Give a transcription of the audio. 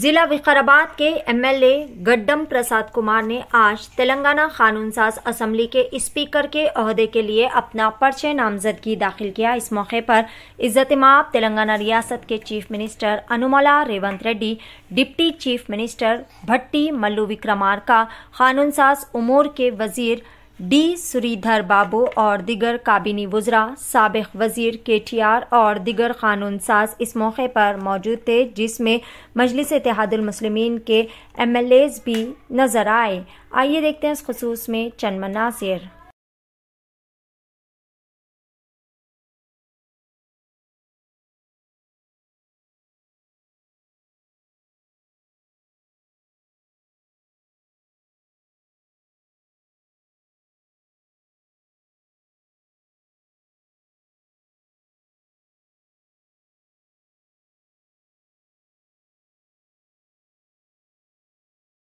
जिला विकाराबाद के एमएलए गड्डम प्रसाद कुमार ने आज तेलंगाना कानून साज असम्बली के स्पीकर के अहदे के लिए अपना पर्चे नामजदगी दाखिल किया इस मौके पर इज्जत माप तेलंगाना रियासत के chief minister Anumula Revanth Reddy deputy chief minister Bhatti Mallu Vikramarka कानून साज उमूर के वजीर डी श्रीधर बाबू और दिगर काबिनी वजरा सबक वजीर के टी आर और दिगर कानून साज इस मौके पर मौजूद थे जिसमें मजलिस इतिहादमसलमिन के एम एल एज़ भी नज़र आए आइए देखते हैं इस खसूस में चंद मनासिर